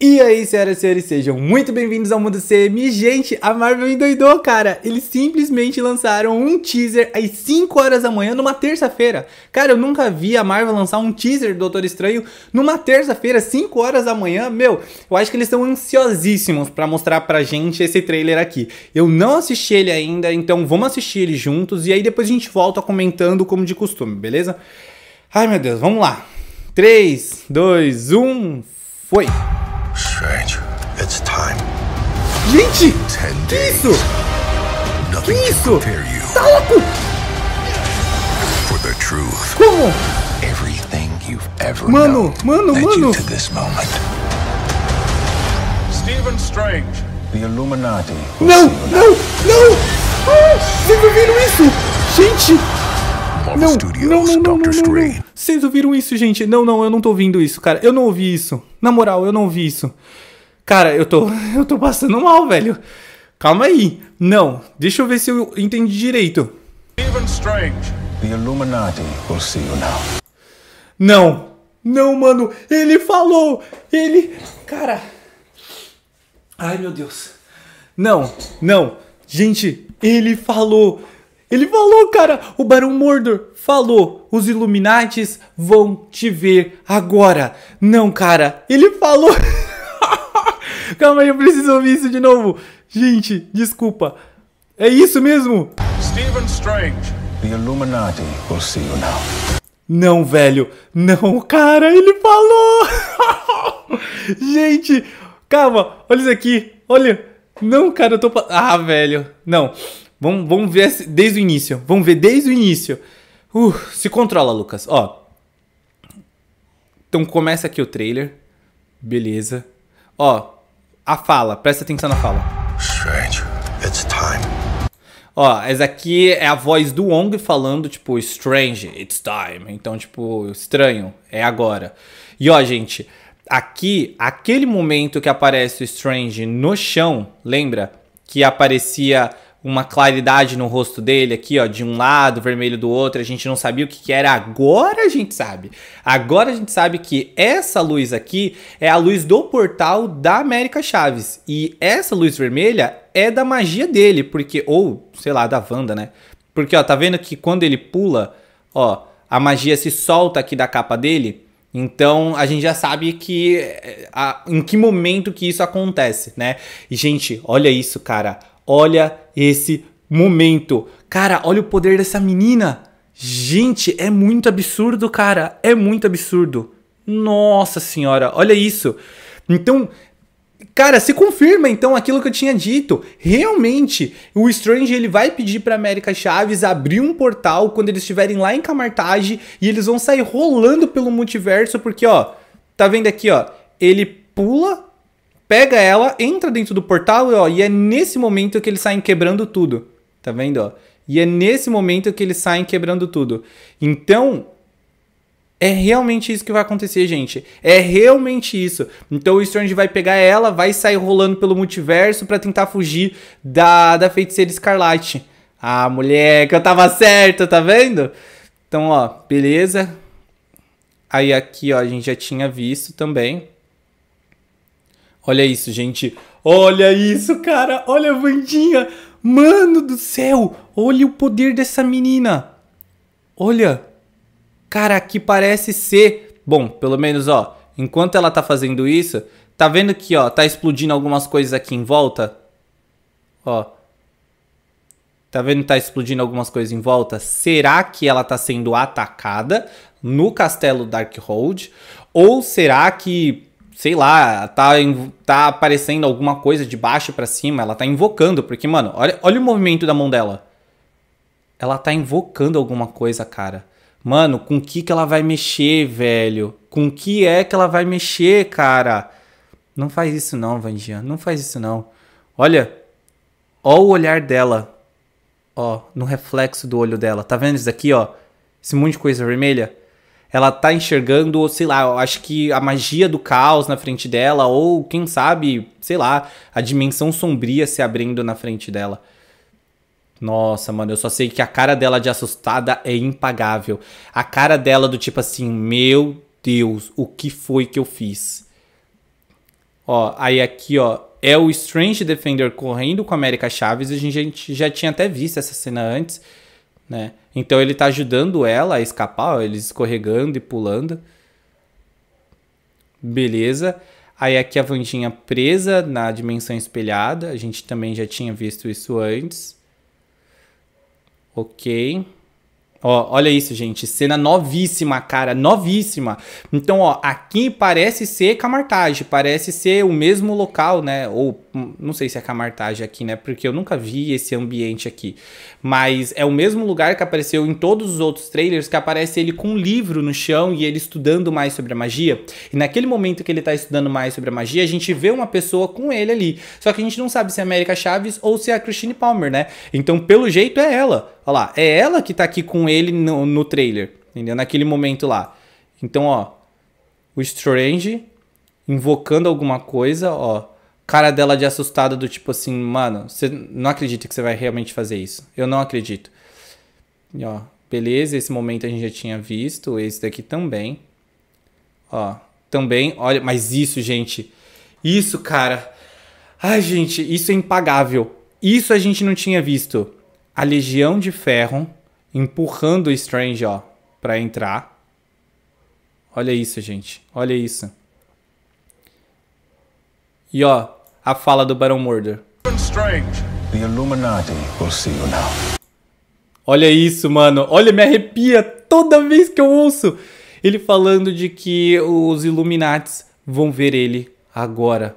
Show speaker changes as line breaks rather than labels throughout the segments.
E aí, senhoras e senhores, sejam muito bem-vindos ao Mundo CM. Gente, a Marvel endoidou, cara. Eles simplesmente lançaram um teaser às 5 horas da manhã numa terça-feira. Cara, eu nunca vi a Marvel lançar um teaser do Doutor Estranho numa terça-feira, 5 horas da manhã. Meu, eu acho que eles estão ansiosíssimos para mostrar pra gente esse trailer aqui. Eu não assisti ele ainda, então vamos assistir ele juntos e aí depois a gente volta comentando como de costume, beleza? Ai, meu Deus, vamos lá. 3, 2, 1, foi! Strange. It's time. Gente! Ten que isso? Nothing que isso? You tá louco? For the truth. Como? Everything you've ever mano, mano, led mano. you to this moment. Stephen Strange. The Illuminati. Não, não, não! Ah, vocês ouviram isso? Gente! Marvel não, Studios, não, não, Doctor não, não, Strange. Não, não. Vocês ouviram isso, gente? Não, não, eu não tô ouvindo isso, cara. Eu não ouvi isso. Na moral, eu não ouvi isso. Cara, eu tô, eu tô passando mal, velho. Calma aí. Não, deixa eu ver se eu entendi direito. Even Strange, the Illuminati will see you now. Não. Não, mano. Ele falou. Ele, cara. Ai, meu Deus. Não, não. Gente, ele falou. Ele falou, cara, o Barão Mordor falou, os Illuminates vão te ver agora. Não, cara, ele falou. Calma aí, eu preciso ouvir isso de novo. Gente, desculpa. É isso mesmo? Stephen Strange, the Illuminati will see you now. Não, velho. Não, cara, ele falou. Gente, calma, olha isso aqui. Olha. Não, cara, eu tô. Ah, velho. Não. Vamos, vamos ver desde o início. Vamos ver desde o início. Uh, se controla, Lucas. Ó. Então começa aqui o trailer. Beleza. Ó, a fala, presta atenção na fala. Strange, it's time. Ó, essa aqui é a voz do Wong falando, tipo, Strange, it's time. Então, tipo, estranho, é agora. E ó, gente, aqui, aquele momento que aparece o Strange no chão, lembra? Que aparecia uma claridade no rosto dele aqui, ó, de um lado, vermelho do outro, a gente não sabia o que, que era, agora a gente sabe. Agora a gente sabe que essa luz aqui é a luz do portal da América Chaves, e essa luz vermelha é da magia dele, porque, ou, sei lá, da Wanda, né? Porque, ó, tá vendo que quando ele pula, ó, a magia se solta aqui da capa dele, então a gente já sabe que eh, a, em que momento que isso acontece, né? E gente, olha isso, cara. Olha esse momento. Cara, olha o poder dessa menina. Gente, é muito absurdo, cara. É muito absurdo. Nossa senhora, olha isso. Então, cara, se confirma então aquilo que eu tinha dito. Realmente, o Strange ele vai pedir para América Chaves abrir um portal quando eles estiverem lá em Camartage e eles vão sair rolando pelo multiverso porque ó, tá vendo aqui ó, ele pula pega ela, entra dentro do portal ó, e é nesse momento que eles saem quebrando tudo. Tá vendo? Ó? E é nesse momento que eles saem quebrando tudo. Então, é realmente isso que vai acontecer, gente. É realmente isso. Então o Strange vai pegar ela, vai sair rolando pelo multiverso para tentar fugir da, da feiticeira escarlate. Ah, mulher, que eu tava certo, tá vendo? Então, ó, beleza. Aí aqui, ó, a gente já tinha visto também. Olha isso, gente. Olha isso, cara. Olha a Vandinha. Mano do céu. Olha o poder dessa menina. Olha. Cara, que parece ser... Bom, pelo menos, ó. Enquanto ela tá fazendo isso, tá vendo que, ó, tá explodindo algumas coisas aqui em volta? Ó. Tá vendo que tá explodindo algumas coisas em volta? Será que ela tá sendo atacada no castelo Darkhold? Ou será que sei lá, tá, tá aparecendo alguma coisa de baixo para cima, ela tá invocando, porque, mano, olha, olha o movimento da mão dela. Ela tá invocando alguma coisa, cara. Mano, com que que ela vai mexer, velho? Com que é que ela vai mexer, cara? Não faz isso não, Vandinha, não faz isso não. Olha, ó o olhar dela, ó, no reflexo do olho dela. Tá vendo isso aqui ó? Esse monte de coisa vermelha? ela tá enxergando, sei lá, eu acho que a magia do caos na frente dela, ou quem sabe, sei lá, a dimensão sombria se abrindo na frente dela. Nossa, mano, eu só sei que a cara dela de assustada é impagável. A cara dela do tipo assim, meu Deus, o que foi que eu fiz? Ó, aí aqui, ó, é o Strange Defender correndo com a América Chaves, a gente já tinha até visto essa cena antes, né? Então ele tá ajudando ela a escapar, ó, eles escorregando e pulando. Beleza. Aí aqui a Vandinha presa na dimensão espelhada. A gente também já tinha visto isso antes. Ok. Ó, olha isso, gente. Cena novíssima, cara. Novíssima. Então, ó, aqui parece ser Camartage. Parece ser o mesmo local, né? Ou hum, não sei se é Camartage aqui, né? Porque eu nunca vi esse ambiente aqui. Mas é o mesmo lugar que apareceu em todos os outros trailers, que aparece ele com um livro no chão e ele estudando mais sobre a magia. E naquele momento que ele tá estudando mais sobre a magia, a gente vê uma pessoa com ele ali. Só que a gente não sabe se é a América Chaves ou se é a Christine Palmer, né? Então, pelo jeito, é ela. Olha lá, é ela que tá aqui com ele no, no trailer, entendeu? Naquele momento lá. Então, ó, o Strange invocando alguma coisa, ó. Cara dela de assustada, do tipo assim, mano, você não acredita que você vai realmente fazer isso. Eu não acredito. E, ó, beleza, esse momento a gente já tinha visto, esse daqui também. Ó, também, olha, mas isso, gente. Isso, cara. Ai, gente, isso é impagável. Isso a gente não tinha visto a Legião de Ferro empurrando o Strange, ó, pra entrar. Olha isso, gente. Olha isso. E ó, a fala do Barão Murder. Strange. The Illuminati will see you now. Olha isso, mano. Olha, me arrepia toda vez que eu ouço ele falando de que os Illuminates vão ver ele agora.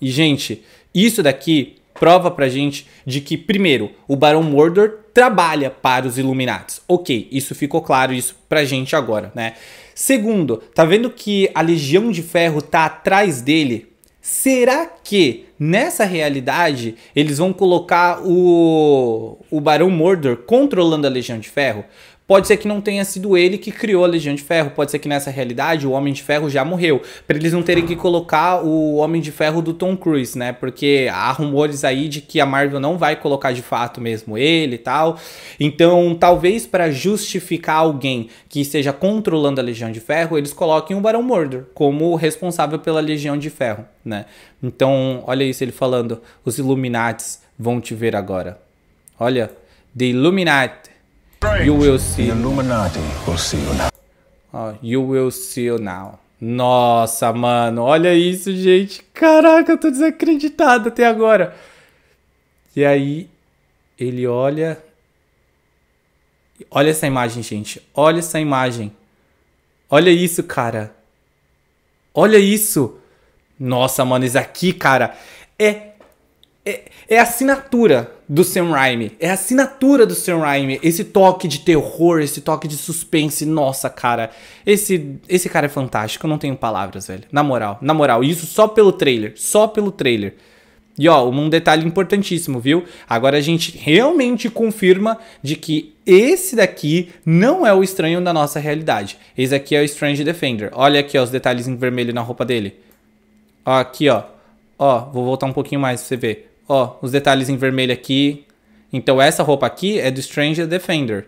E, gente, isso daqui prova pra gente de que, primeiro, o Barão Mordor trabalha para os Illuminates. Ok, isso ficou claro, isso pra gente agora, né? Segundo, tá vendo que a Legião de Ferro tá atrás dele? Será que nessa realidade eles vão colocar o, o Barão Mordor controlando a Legião de Ferro. Pode ser que não tenha sido ele que criou a Legião de Ferro, pode ser que nessa realidade o Homem de Ferro já morreu, para eles não terem que colocar o Homem de Ferro do Tom Cruise, né? Porque há rumores aí de que a Marvel não vai colocar de fato mesmo ele e tal. Então, talvez para justificar alguém que esteja controlando a Legião de Ferro, eles coloquem o Barão Mordor como responsável pela Legião de Ferro, né? Então, olha isso ele falando: os Illuminates vão te ver agora. Olha, the Illuminati. You will see. The Illuminati will see you now. Oh, you will see you now. Nossa, mano, olha isso, gente. Caraca, eu tô desacreditado até agora. E aí, ele olha. Olha essa imagem, gente. Olha essa imagem. Olha isso, cara. Olha isso. Nossa, mano, isso aqui, cara, é, é, é a assinatura do Sam Raimi. É a assinatura do Sam Raimi. Esse toque de terror, esse toque de suspense. Nossa, cara. Esse, esse cara é fantástico. Eu não tenho palavras, velho. Na moral, na moral. Isso só pelo trailer. Só pelo trailer. E ó, um detalhe importantíssimo, viu? Agora a gente realmente confirma de que esse daqui não é o estranho da nossa realidade. Esse aqui é o Strange Defender. Olha aqui ó, os detalhes em vermelho na roupa dele. Ó, aqui, ó. Ó, vou voltar um pouquinho mais pra você ver. Ó, os detalhes em vermelho aqui. Então essa roupa aqui é do Stranger Defender.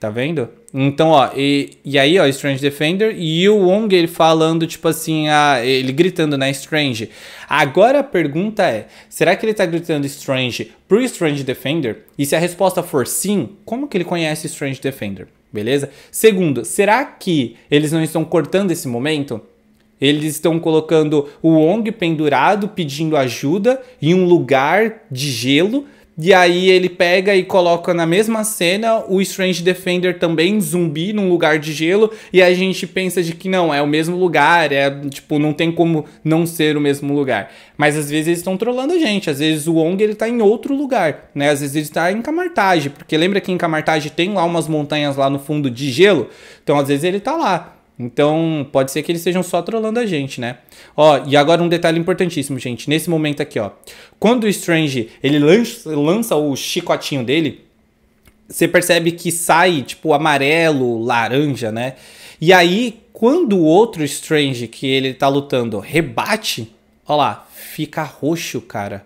Tá vendo? Então, ó, e, e aí, ó, Strange Defender e o Wong, ele falando, tipo assim, a, ele gritando, né, Strange. Agora a pergunta é, será que ele tá gritando Strange pro Strange Defender? E se a resposta for sim, como que ele conhece Strange Defender? Beleza? Segundo, será que eles não estão cortando esse momento? Eles estão colocando o Wong pendurado, pedindo ajuda em um lugar de gelo. E aí ele pega e coloca na mesma cena o Strange Defender também zumbi num lugar de gelo e a gente pensa de que não, é o mesmo lugar, é tipo, não tem como não ser o mesmo lugar. Mas às vezes eles estão trollando a gente, às vezes o Wong ele tá em outro lugar, né? Às vezes ele tá em Camartage, porque lembra que em Camartage tem lá umas montanhas lá no fundo de gelo? Então às vezes ele tá lá. Então, pode ser que eles estejam só trolando a gente, né? Ó, e agora um detalhe importantíssimo, gente. Nesse momento aqui, ó. Quando o Strange, ele lança, lança o chicotinho dele, você percebe que sai, tipo, amarelo, laranja, né? E aí, quando o outro Strange que ele tá lutando rebate, ó lá, fica roxo, cara.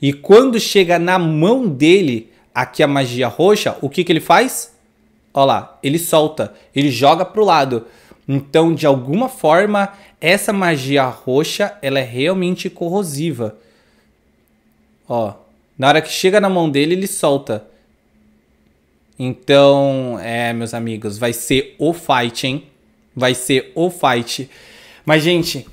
E quando chega na mão dele, aqui a magia roxa, o que que ele faz? Ó lá, ele solta, ele joga pro lado. Então, de alguma forma, essa magia roxa, ela é realmente corrosiva. Ó, na hora que chega na mão dele, ele solta. Então, é, meus amigos, vai ser o fight, hein? Vai ser o fight. Mas, gente,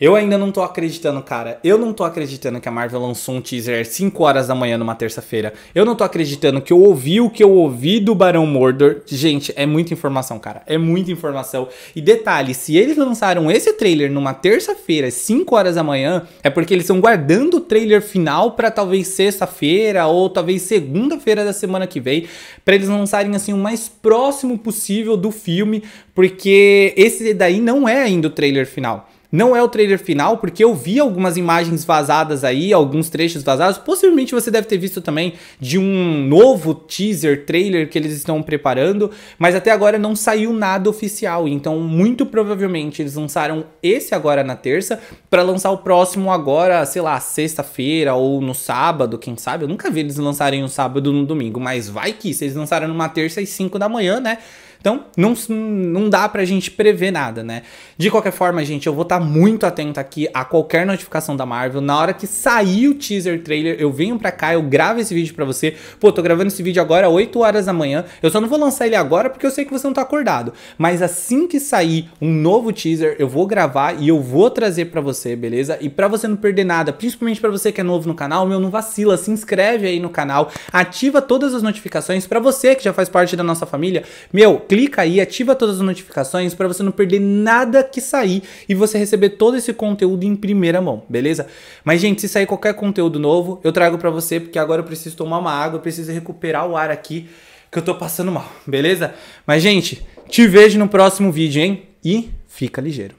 eu ainda não tô acreditando, cara. Eu não tô acreditando que a Marvel lançou um teaser às 5 horas da manhã numa terça-feira. Eu não tô acreditando que eu ouvi o que eu ouvi do Barão Mordor. Gente, é muita informação, cara. É muita informação. E detalhe, se eles lançaram esse trailer numa terça-feira às 5 horas da manhã, é porque eles estão guardando o trailer final para talvez sexta-feira ou talvez segunda-feira da semana que vem, para eles lançarem assim o mais próximo possível do filme, porque esse daí não é ainda o trailer final. Não é o trailer final, porque eu vi algumas imagens vazadas aí, alguns trechos vazados. Possivelmente você deve ter visto também de um novo teaser, trailer que eles estão preparando, mas até agora não saiu nada oficial. Então, muito provavelmente eles lançaram esse agora na terça para lançar o próximo agora, sei lá, sexta-feira ou no sábado, quem sabe. Eu nunca vi eles lançarem no sábado ou no domingo, mas vai que se eles lançaram numa terça às 5 da manhã, né? Então, não, não dá pra gente prever nada, né? De qualquer forma, gente, eu vou estar tá muito atento aqui a qualquer notificação da Marvel. Na hora que sair o teaser trailer, eu venho pra cá, eu gravo esse vídeo pra você. Pô, tô gravando esse vídeo agora, 8 horas da manhã. Eu só não vou lançar ele agora porque eu sei que você não tá acordado. Mas assim que sair um novo teaser, eu vou gravar e eu vou trazer pra você, beleza? E pra você não perder nada, principalmente pra você que é novo no canal, meu, não vacila, se inscreve aí no canal, ativa todas as notificações. Pra você que já faz parte da nossa família, meu, clica aí, ativa todas as notificações para você não perder nada que sair e você receber todo esse conteúdo em primeira mão, beleza? Mas gente, se sair qualquer conteúdo novo, eu trago para você porque agora eu preciso tomar uma água, eu preciso recuperar o ar aqui que eu tô passando mal, beleza? Mas gente, te vejo no próximo vídeo, hein? E fica ligeiro.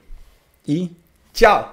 E tchau.